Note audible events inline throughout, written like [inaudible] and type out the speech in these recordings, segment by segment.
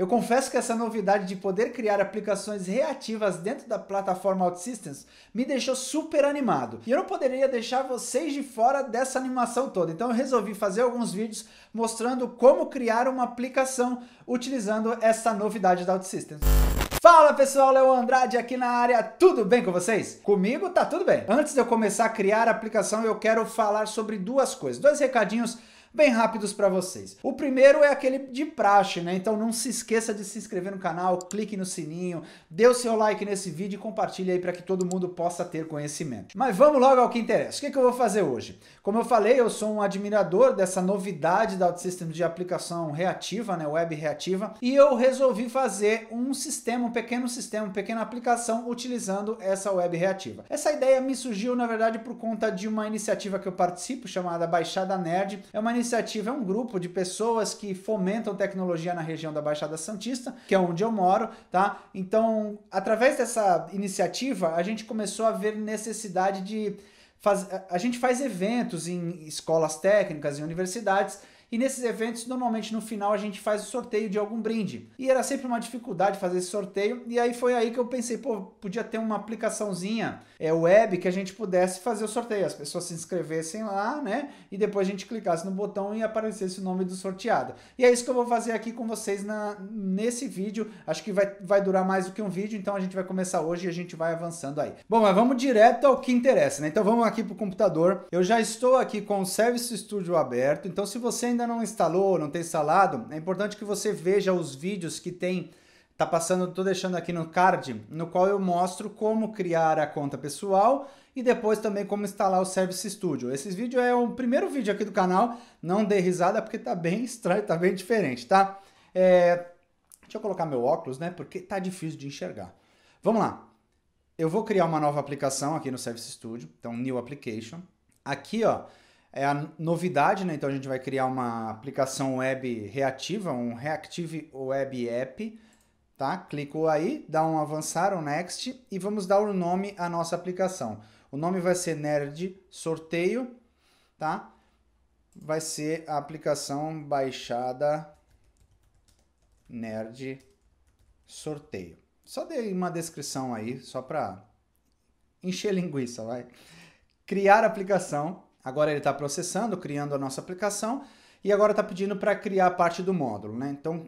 Eu confesso que essa novidade de poder criar aplicações reativas dentro da plataforma OutSystems me deixou super animado. E eu não poderia deixar vocês de fora dessa animação toda. Então eu resolvi fazer alguns vídeos mostrando como criar uma aplicação utilizando essa novidade da OutSystems. Fala pessoal, o Andrade aqui na área, tudo bem com vocês? Comigo tá tudo bem. Antes de eu começar a criar a aplicação, eu quero falar sobre duas coisas, dois recadinhos bem rápidos para vocês. O primeiro é aquele de praxe, né? Então não se esqueça de se inscrever no canal, clique no sininho, dê o seu like nesse vídeo e compartilhe aí para que todo mundo possa ter conhecimento. Mas vamos logo ao que interessa. O que, é que eu vou fazer hoje? Como eu falei, eu sou um admirador dessa novidade da OutSystems de aplicação reativa, né? Web reativa, e eu resolvi fazer um sistema, um pequeno sistema, uma pequena aplicação utilizando essa web reativa. Essa ideia me surgiu, na verdade, por conta de uma iniciativa que eu participo chamada Baixada Nerd. É uma iniciativa é um grupo de pessoas que fomentam tecnologia na região da Baixada Santista, que é onde eu moro, tá? Então, através dessa iniciativa, a gente começou a ver necessidade de fazer. a gente faz eventos em escolas técnicas, em universidades, e nesses eventos, normalmente no final a gente faz o sorteio de algum brinde. E era sempre uma dificuldade fazer esse sorteio. E aí foi aí que eu pensei, pô, podia ter uma aplicaçãozinha é, web que a gente pudesse fazer o sorteio. As pessoas se inscrevessem lá, né? E depois a gente clicasse no botão e aparecesse o nome do sorteado. E é isso que eu vou fazer aqui com vocês na, nesse vídeo. Acho que vai, vai durar mais do que um vídeo, então a gente vai começar hoje e a gente vai avançando aí. Bom, mas vamos direto ao que interessa, né? Então vamos aqui pro computador. Eu já estou aqui com o Service Studio aberto, então se você ainda ainda não instalou, não tem instalado, é importante que você veja os vídeos que tem tá passando, tô deixando aqui no card, no qual eu mostro como criar a conta pessoal e depois também como instalar o Service Studio. Esse vídeo é o primeiro vídeo aqui do canal, não dê risada porque tá bem [laughs] estranho, tá bem diferente, tá? É... Deixa eu colocar meu óculos, né? Porque tá difícil de enxergar. Vamos lá. Eu vou criar uma nova aplicação aqui no Service Studio, então New Application. Aqui, ó, é a novidade, né? Então a gente vai criar uma aplicação web reativa, um Reactive Web App, tá? Clicou aí, dá um avançar, um next e vamos dar o um nome à nossa aplicação. O nome vai ser Nerd Sorteio, tá? Vai ser a aplicação baixada Nerd Sorteio. Só dei uma descrição aí, só para encher linguiça, vai. Criar aplicação, Agora ele está processando, criando a nossa aplicação e agora está pedindo para criar parte do módulo. Né? Então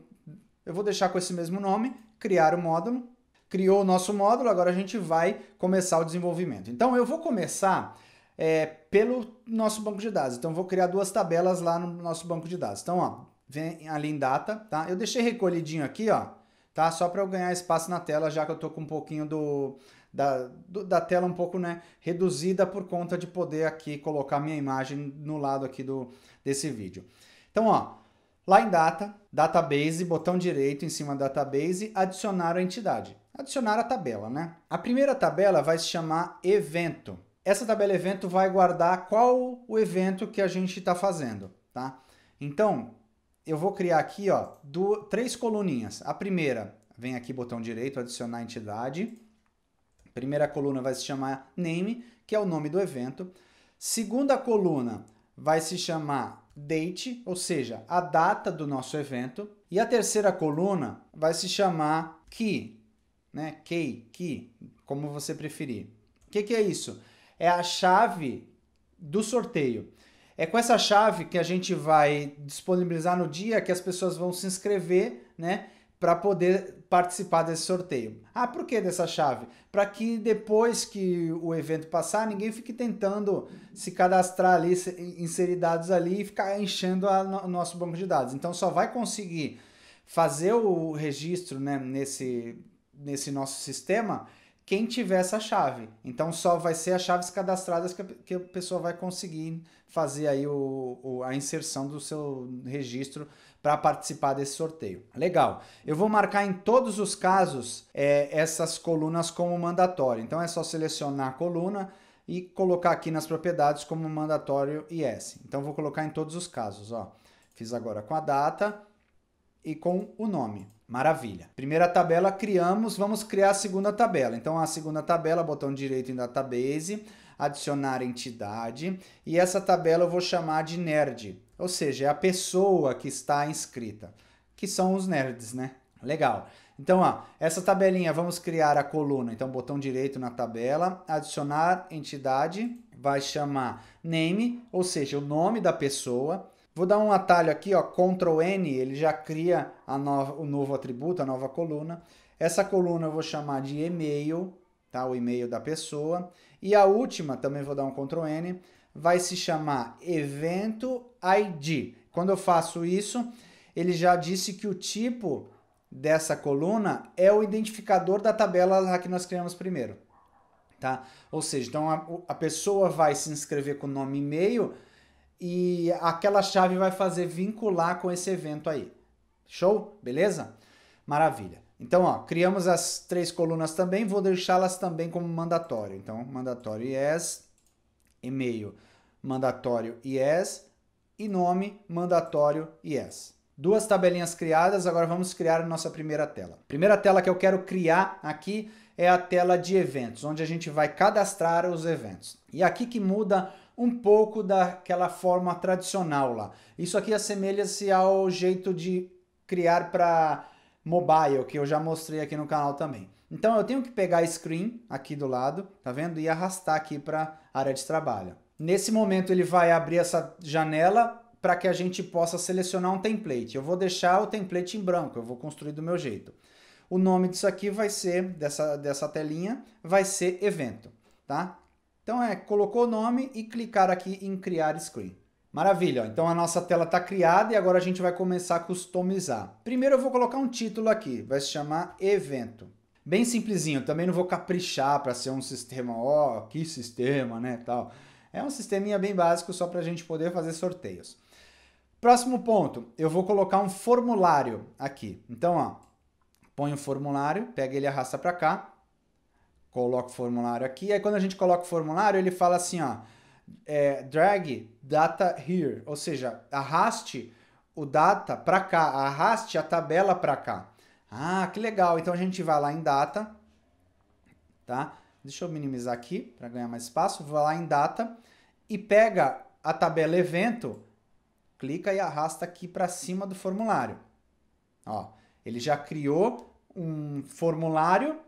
eu vou deixar com esse mesmo nome, criar o módulo. Criou o nosso módulo, agora a gente vai começar o desenvolvimento. Então eu vou começar é, pelo nosso banco de dados. Então vou criar duas tabelas lá no nosso banco de dados. Então ó, vem ali em data, tá? Eu deixei recolhidinho aqui, ó, tá? Só para eu ganhar espaço na tela, já que eu tô com um pouquinho do da, da tela um pouco né, reduzida por conta de poder aqui colocar minha imagem no lado aqui do, desse vídeo. Então, ó, lá em Data, Database, botão direito em cima Database, adicionar a entidade. Adicionar a tabela, né? A primeira tabela vai se chamar Evento. Essa tabela Evento vai guardar qual o evento que a gente está fazendo, tá? Então, eu vou criar aqui, ó, do, três coluninhas. A primeira, vem aqui botão direito, adicionar entidade. Primeira coluna vai se chamar name, que é o nome do evento. Segunda coluna vai se chamar date, ou seja, a data do nosso evento. E a terceira coluna vai se chamar key, né? Key, key, como você preferir. O que, que é isso? É a chave do sorteio. É com essa chave que a gente vai disponibilizar no dia que as pessoas vão se inscrever, né? para poder participar desse sorteio. Ah, por que dessa chave? Para que depois que o evento passar, ninguém fique tentando se cadastrar ali, inserir dados ali e ficar enchendo no, o nosso banco de dados. Então só vai conseguir fazer o registro né, nesse, nesse nosso sistema quem tiver essa chave. Então só vai ser as chaves cadastradas que a, que a pessoa vai conseguir fazer aí o, o a inserção do seu registro para participar desse sorteio. Legal. Eu vou marcar em todos os casos é, essas colunas como mandatório. Então é só selecionar a coluna e colocar aqui nas propriedades como mandatório IS. Então vou colocar em todos os casos. Ó. Fiz agora com a data e com o nome. Maravilha. Primeira tabela criamos, vamos criar a segunda tabela. Então a segunda tabela, botão direito em database, adicionar entidade e essa tabela eu vou chamar de nerd, ou seja, é a pessoa que está inscrita, que são os nerds, né? Legal. Então, ó, essa tabelinha, vamos criar a coluna. Então, botão direito na tabela, adicionar entidade, vai chamar name, ou seja, o nome da pessoa. Vou dar um atalho aqui, ó, Ctrl N, ele já cria a nova, o novo atributo, a nova coluna. Essa coluna eu vou chamar de e-mail, tá? o e-mail da pessoa. E a última, também vou dar um Ctrl N, vai se chamar evento ID. Quando eu faço isso, ele já disse que o tipo dessa coluna é o identificador da tabela que nós criamos primeiro. Tá? Ou seja, então a, a pessoa vai se inscrever com o nome e-mail, e aquela chave vai fazer vincular com esse evento aí. Show? Beleza? Maravilha. Então, ó, criamos as três colunas também, vou deixá-las também como mandatório. Então, mandatório yes, e-mail mandatório yes e nome mandatório yes. Duas tabelinhas criadas, agora vamos criar a nossa primeira tela. Primeira tela que eu quero criar aqui é a tela de eventos, onde a gente vai cadastrar os eventos. E aqui que muda um pouco daquela forma tradicional lá. Isso aqui assemelha-se ao jeito de criar para mobile, que eu já mostrei aqui no canal também. Então eu tenho que pegar a screen aqui do lado, tá vendo? E arrastar aqui para área de trabalho. Nesse momento ele vai abrir essa janela para que a gente possa selecionar um template. Eu vou deixar o template em branco, eu vou construir do meu jeito. O nome disso aqui vai ser, dessa, dessa telinha, vai ser evento, tá? Então é colocou o nome e clicar aqui em criar screen. Maravilha, então a nossa tela está criada e agora a gente vai começar a customizar. Primeiro eu vou colocar um título aqui, vai se chamar evento. Bem simplesinho, também não vou caprichar para ser um sistema, ó, oh, que sistema, né, tal. É um sisteminha bem básico só para a gente poder fazer sorteios. Próximo ponto, eu vou colocar um formulário aqui. Então, ó, põe o formulário, pega ele e arrasta para cá coloca o formulário aqui. Aí quando a gente coloca o formulário, ele fala assim, ó, é, drag data here, ou seja, arraste o data para cá, arraste a tabela para cá. Ah, que legal. Então a gente vai lá em data, tá? Deixa eu minimizar aqui para ganhar mais espaço. Vou lá em data e pega a tabela evento, clica e arrasta aqui para cima do formulário. Ó, ele já criou um formulário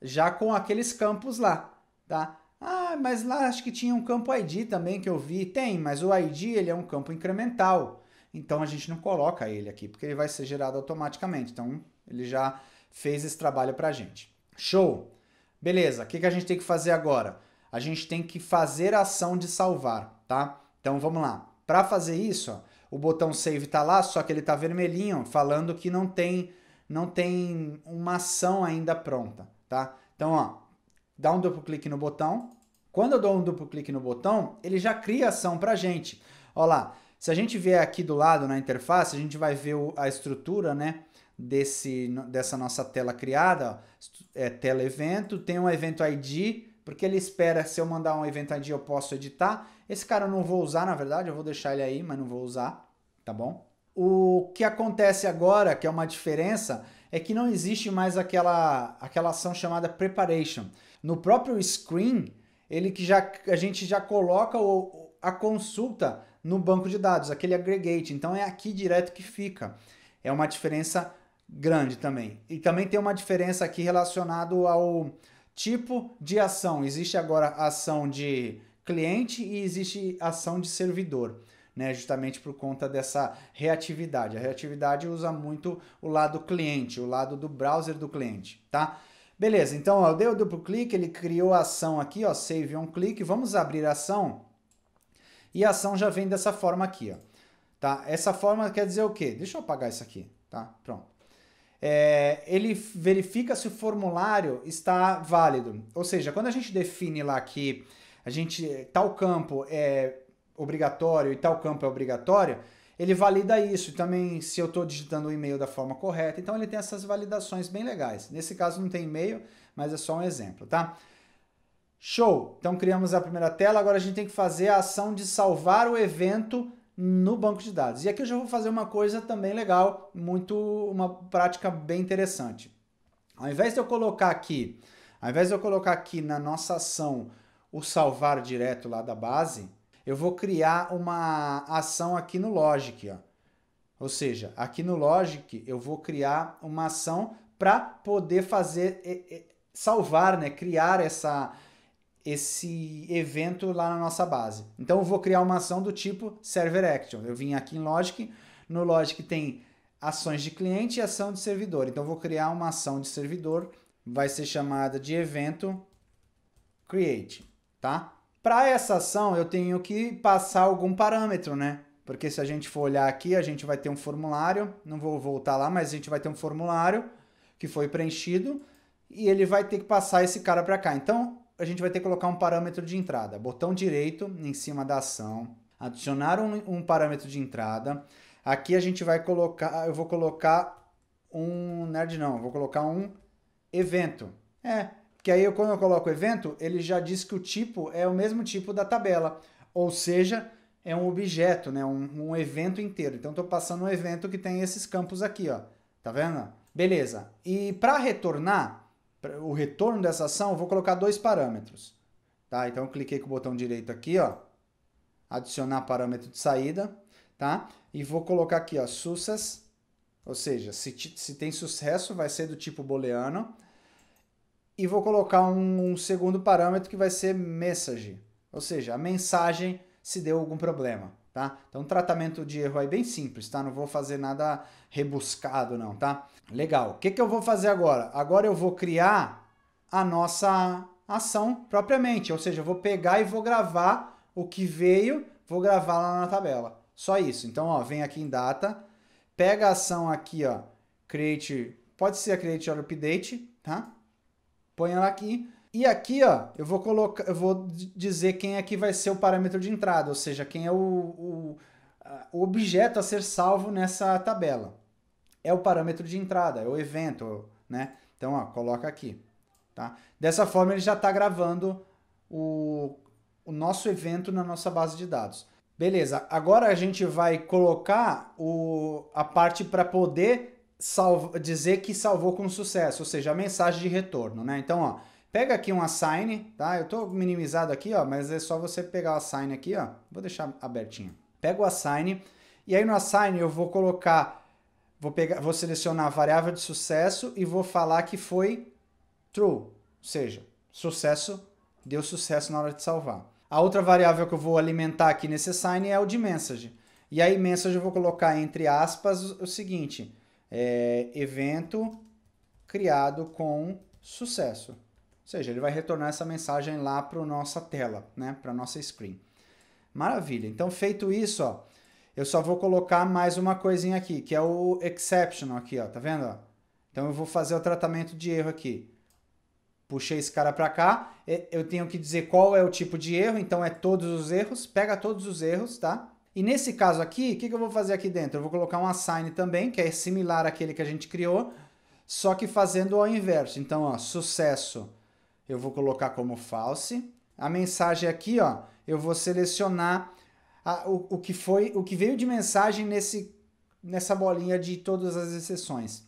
já com aqueles campos lá, tá? Ah, mas lá acho que tinha um campo ID também que eu vi. Tem, mas o ID ele é um campo incremental. Então a gente não coloca ele aqui, porque ele vai ser gerado automaticamente. Então ele já fez esse trabalho para a gente. Show! Beleza, o que, que a gente tem que fazer agora? A gente tem que fazer a ação de salvar, tá? Então vamos lá. Para fazer isso, ó, o botão save está lá, só que ele está vermelhinho, falando que não tem, não tem uma ação ainda pronta tá? Então, ó, dá um duplo clique no botão. Quando eu dou um duplo clique no botão, ele já cria ação para gente. Ó lá, se a gente vier aqui do lado na interface, a gente vai ver o, a estrutura, né? Desse, dessa nossa tela criada, ó, é tela evento, tem um evento ID, porque ele espera, se eu mandar um evento ID eu posso editar. Esse cara eu não vou usar, na verdade, eu vou deixar ele aí, mas não vou usar, tá bom? O que acontece agora, que é uma diferença, é que não existe mais aquela, aquela ação chamada preparation. No próprio screen, ele que já, a gente já coloca o, a consulta no banco de dados, aquele aggregate. Então é aqui direto que fica. É uma diferença grande também. E também tem uma diferença aqui relacionado ao tipo de ação. Existe agora ação de cliente e existe ação de servidor né? Justamente por conta dessa reatividade. A reatividade usa muito o lado cliente, o lado do browser do cliente, tá? Beleza, então eu dei o duplo clique, ele criou a ação aqui, ó, save on click, vamos abrir a ação. E a ação já vem dessa forma aqui, ó. Tá? Essa forma quer dizer o quê? Deixa eu apagar isso aqui, tá? Pronto. É, ele verifica se o formulário está válido. Ou seja, quando a gente define lá que a gente tal campo é obrigatório e tal campo é obrigatório, ele valida isso. Também se eu estou digitando o e-mail da forma correta. Então ele tem essas validações bem legais. Nesse caso não tem e-mail, mas é só um exemplo, tá? Show! Então criamos a primeira tela, agora a gente tem que fazer a ação de salvar o evento no banco de dados. E aqui eu já vou fazer uma coisa também legal, muito uma prática bem interessante. Ao invés de eu colocar aqui, ao invés de eu colocar aqui na nossa ação o salvar direto lá da base, eu vou criar uma ação aqui no Logic, ó. Ou seja, aqui no Logic eu vou criar uma ação para poder fazer salvar, né, criar essa esse evento lá na nossa base. Então eu vou criar uma ação do tipo server action. Eu vim aqui em Logic, no Logic tem ações de cliente e ação de servidor. Então eu vou criar uma ação de servidor, vai ser chamada de evento create, tá? Para essa ação, eu tenho que passar algum parâmetro, né? Porque se a gente for olhar aqui, a gente vai ter um formulário, não vou voltar lá, mas a gente vai ter um formulário que foi preenchido e ele vai ter que passar esse cara para cá. Então, a gente vai ter que colocar um parâmetro de entrada. Botão direito em cima da ação, adicionar um, um parâmetro de entrada. Aqui a gente vai colocar, eu vou colocar um nerd não, vou colocar um evento. É, que aí eu, quando eu coloco evento, ele já diz que o tipo é o mesmo tipo da tabela, ou seja, é um objeto, né? um, um evento inteiro. Então, estou passando um evento que tem esses campos aqui, ó. tá vendo? Beleza. E para retornar, o retorno dessa ação, eu vou colocar dois parâmetros. Tá? Então, eu cliquei com o botão direito aqui, ó, adicionar parâmetro de saída, tá? e vou colocar aqui ó, success, ou seja, se, se tem sucesso, vai ser do tipo booleano, e vou colocar um, um, segundo parâmetro que vai ser message, ou seja, a mensagem se deu algum problema, tá? Então, tratamento de erro aí é bem simples, tá? Não vou fazer nada rebuscado não, tá? Legal. O que, que eu vou fazer agora? Agora eu vou criar a nossa ação propriamente, ou seja, eu vou pegar e vou gravar o que veio, vou gravar lá na tabela. Só isso. Então, ó, vem aqui em data, pega a ação aqui, ó, create, pode ser a create or update, tá? Põe ela aqui. E aqui, ó, eu vou colocar, eu vou dizer quem aqui é vai ser o parâmetro de entrada, ou seja, quem é o, o, o objeto a ser salvo nessa tabela. É o parâmetro de entrada, é o evento, né? Então, ó, coloca aqui, tá? Dessa forma, ele já está gravando o, o nosso evento na nossa base de dados. Beleza, agora a gente vai colocar o, a parte para poder salvo, dizer que salvou com sucesso, ou seja, a mensagem de retorno, né? Então, ó, pega aqui um assign, tá? Eu estou minimizado aqui, ó, mas é só você pegar o assign aqui, ó. Vou deixar abertinho. Pega o assign e aí no assign eu vou colocar vou pegar, vou selecionar a variável de sucesso e vou falar que foi true, ou seja, sucesso deu sucesso na hora de salvar. A outra variável que eu vou alimentar aqui nesse assign é o de message. E aí message eu vou colocar entre aspas o seguinte: é, evento criado com sucesso. Ou seja, ele vai retornar essa mensagem lá para a nossa tela, né? para a nossa screen. Maravilha. Então, feito isso, ó, eu só vou colocar mais uma coisinha aqui, que é o exception aqui, ó, tá vendo? Então, eu vou fazer o tratamento de erro aqui. Puxei esse cara para cá, é, eu tenho que dizer qual é o tipo de erro, então é todos os erros, pega todos os erros, tá? E nesse caso aqui, o que, que eu vou fazer aqui dentro? Eu vou colocar um assign também, que é similar àquele que a gente criou, só que fazendo ao inverso. Então, ó, sucesso eu vou colocar como false. A mensagem aqui, ó, eu vou selecionar a, o, o, que foi, o que veio de mensagem nesse, nessa bolinha de todas as exceções.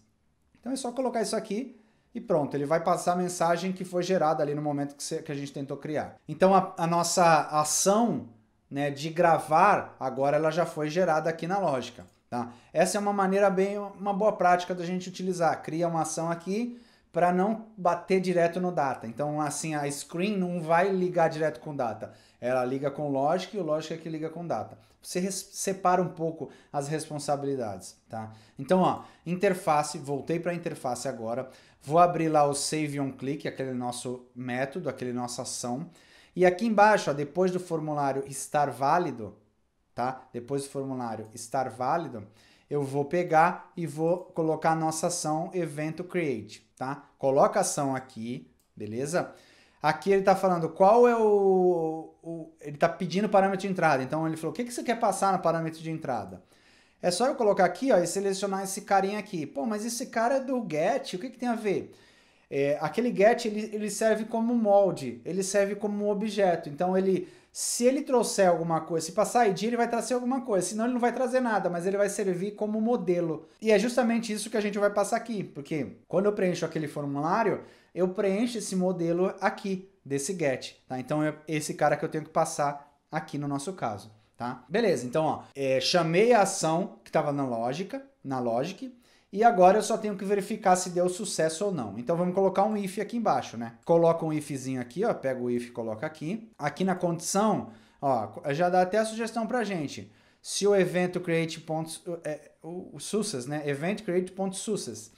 Então é só colocar isso aqui e pronto, ele vai passar a mensagem que foi gerada ali no momento que, você, que a gente tentou criar. Então a, a nossa ação né, de gravar, agora ela já foi gerada aqui na lógica. Tá? Essa é uma maneira bem, uma boa prática da gente utilizar. Cria uma ação aqui para não bater direto no data. Então, assim, a screen não vai ligar direto com data. Ela liga com logic e o logic é que liga com data. Você separa um pouco as responsabilidades, tá? Então, ó, interface, voltei para a interface agora. Vou abrir lá o save on click, aquele nosso método, aquele nossa ação. E aqui embaixo, ó, depois do formulário estar válido, tá? Depois do formulário estar válido, eu vou pegar e vou colocar a nossa ação evento create, tá? Coloca a ação aqui, beleza? Aqui ele está falando qual é o, o ele está pedindo parâmetro de entrada. Então ele falou: "O que que você quer passar no parâmetro de entrada?" É só eu colocar aqui, ó, e selecionar esse carinha aqui. Pô, mas esse cara é do get, o que que tem a ver? É, aquele get ele, ele serve como molde, ele serve como um objeto. Então ele, se ele trouxer alguma coisa, se passar ID, ele vai trazer alguma coisa, senão ele não vai trazer nada, mas ele vai servir como modelo. E é justamente isso que a gente vai passar aqui, porque quando eu preencho aquele formulário, eu preencho esse modelo aqui desse get, tá? Então é esse cara que eu tenho que passar aqui no nosso caso, tá? Beleza, então ó, é, chamei a ação que estava na lógica, na logic, e agora eu só tenho que verificar se deu sucesso ou não. Então vamos colocar um if aqui embaixo, né? Coloca um ifzinho aqui, ó, pega o if e coloca aqui. Aqui na condição, ó, já dá até a sugestão pra gente. Se o evento create pontos, é, o, o success, né? Event create pontos success.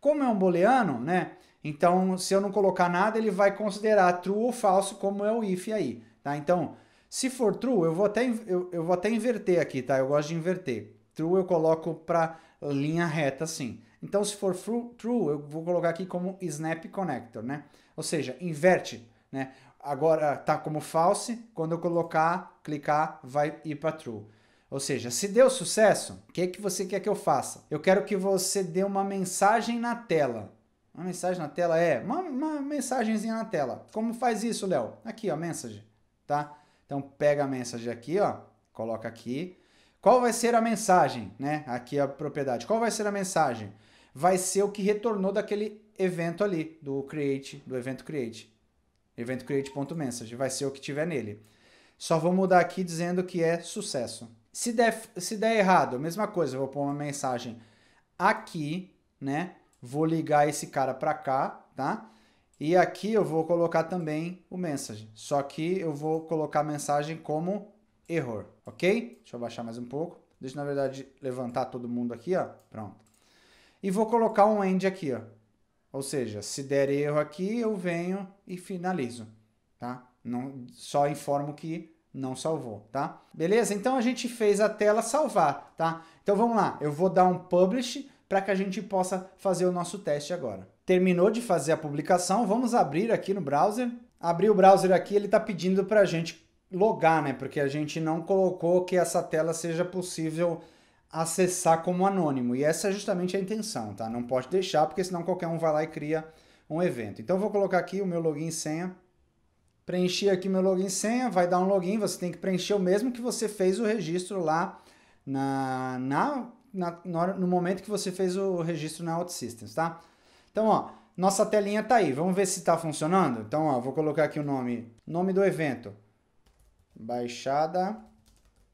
Como é um booleano, né? Então, se eu não colocar nada, ele vai considerar true ou falso, como é o if aí, tá? Então, se for true, eu vou até, eu, eu vou até inverter aqui, tá? Eu gosto de inverter. True eu coloco para linha reta assim. Então, se for true, eu vou colocar aqui como snap connector, né? Ou seja, inverte, né? Agora tá como false, quando eu colocar, clicar, vai ir para true. Ou seja, se deu sucesso, o que, que você quer que eu faça? Eu quero que você dê uma mensagem na tela. Uma mensagem na tela é uma, uma mensagenzinha na tela. Como faz isso, Léo? Aqui, ó, message, tá? Então pega a message aqui, ó, coloca aqui. Qual vai ser a mensagem, né? Aqui a propriedade. Qual vai ser a mensagem? Vai ser o que retornou daquele evento ali, do create, do evento create. Evento create.message, vai ser o que tiver nele. Só vou mudar aqui dizendo que é sucesso. Se der, se der errado, mesma coisa, vou pôr uma mensagem aqui, né? Vou ligar esse cara para cá, tá? E aqui eu vou colocar também o message, só que eu vou colocar a mensagem como error ok? Deixa eu baixar mais um pouco. Deixa, na verdade, levantar todo mundo aqui, ó. Pronto. E vou colocar um end aqui, ó. Ou seja, se der erro aqui, eu venho e finalizo, tá? Não, só informo que não salvou, tá? Beleza? Então a gente fez a tela salvar, tá? Então vamos lá, eu vou dar um publish para que a gente possa fazer o nosso teste agora. Terminou de fazer a publicação, vamos abrir aqui no browser. Abrir o browser aqui, ele está pedindo para a gente logar, né? Porque a gente não colocou que essa tela seja possível acessar como anônimo. E essa é justamente a intenção, tá? Não pode deixar, porque senão qualquer um vai lá e cria um evento. Então vou colocar aqui o meu login e senha. Preenchi aqui meu login e senha, vai dar um login, você tem que preencher o mesmo que você fez o registro lá na, na, na no momento que você fez o registro na OutSystems, tá? Então, ó, nossa telinha tá aí. Vamos ver se tá funcionando? Então, ó, vou colocar aqui o nome, nome do evento Baixada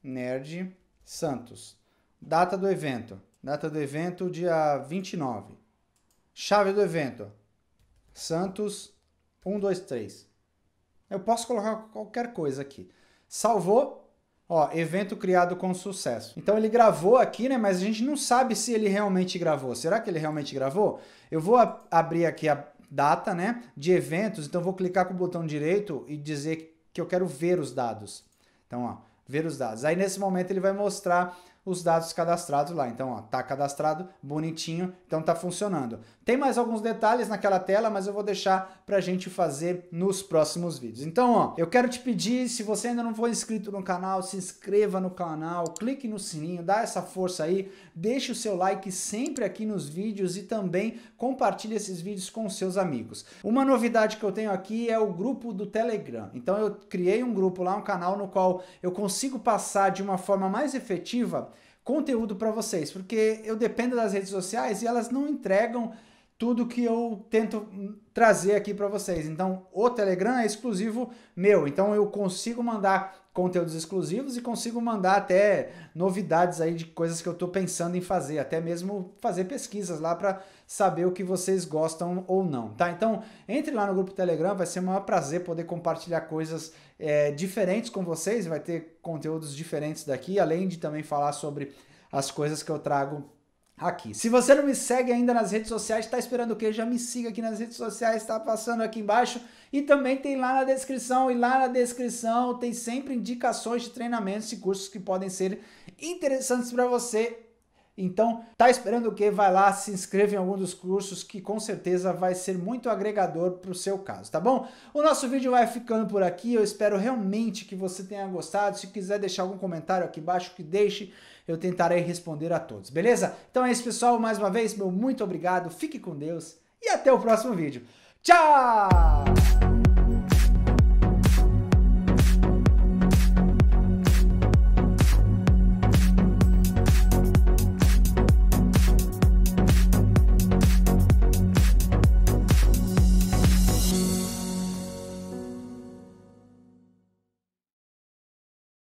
Nerd Santos. Data do evento. Data do evento, dia 29. Chave do evento. Santos 123. Eu posso colocar qualquer coisa aqui. Salvou. Ó, evento criado com sucesso. Então ele gravou aqui, né? Mas a gente não sabe se ele realmente gravou. Será que ele realmente gravou? Eu vou abrir aqui a data, né? De eventos. Então vou clicar com o botão direito e dizer que eu quero ver os dados. Então, ó, ver os dados. Aí nesse momento ele vai mostrar os dados cadastrados lá. Então, ó, tá cadastrado, bonitinho, então tá funcionando. Tem mais alguns detalhes naquela tela, mas eu vou deixar pra gente fazer nos próximos vídeos. Então, ó, eu quero te pedir, se você ainda não for inscrito no canal, se inscreva no canal, clique no sininho, dá essa força aí, deixe o seu like sempre aqui nos vídeos e também compartilhe esses vídeos com seus amigos. Uma novidade que eu tenho aqui é o grupo do Telegram. Então, eu criei um grupo lá, um canal no qual eu consigo passar de uma forma mais efetiva conteúdo para vocês, porque eu dependo das redes sociais e elas não entregam tudo que eu tento trazer aqui para vocês. Então, o Telegram é exclusivo meu, então eu consigo mandar conteúdos exclusivos e consigo mandar até novidades aí de coisas que eu estou pensando em fazer, até mesmo fazer pesquisas lá para saber o que vocês gostam ou não, tá? Então entre lá no grupo Telegram, vai ser um maior prazer poder compartilhar coisas é, diferentes com vocês, vai ter conteúdos diferentes daqui, além de também falar sobre as coisas que eu trago aqui. Se você não me segue ainda nas redes sociais, está esperando o quê? Já me siga aqui nas redes sociais, está passando aqui embaixo. E também tem lá na descrição, e lá na descrição tem sempre indicações de treinamentos e cursos que podem ser interessantes para você então, tá esperando o quê? Vai lá, se inscreva em algum dos cursos que com certeza vai ser muito agregador para o seu caso, tá bom? O nosso vídeo vai ficando por aqui, eu espero realmente que você tenha gostado. Se quiser deixar algum comentário aqui embaixo, que deixe, eu tentarei responder a todos, beleza? Então é isso, pessoal. Mais uma vez, meu muito obrigado, fique com Deus e até o próximo vídeo. Tchau!